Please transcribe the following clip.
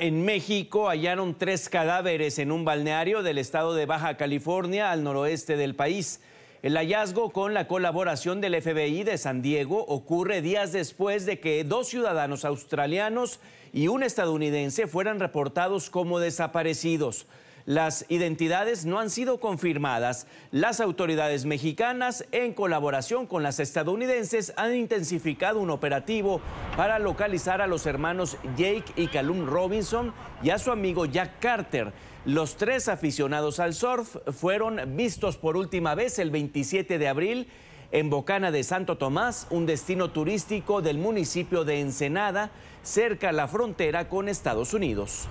En México hallaron tres cadáveres en un balneario del estado de Baja California al noroeste del país. El hallazgo con la colaboración del FBI de San Diego ocurre días después de que dos ciudadanos australianos y un estadounidense fueran reportados como desaparecidos. Las identidades no han sido confirmadas. Las autoridades mexicanas, en colaboración con las estadounidenses, han intensificado un operativo para localizar a los hermanos Jake y Calum Robinson y a su amigo Jack Carter. Los tres aficionados al surf fueron vistos por última vez el 27 de abril en Bocana de Santo Tomás, un destino turístico del municipio de Ensenada, cerca a la frontera con Estados Unidos.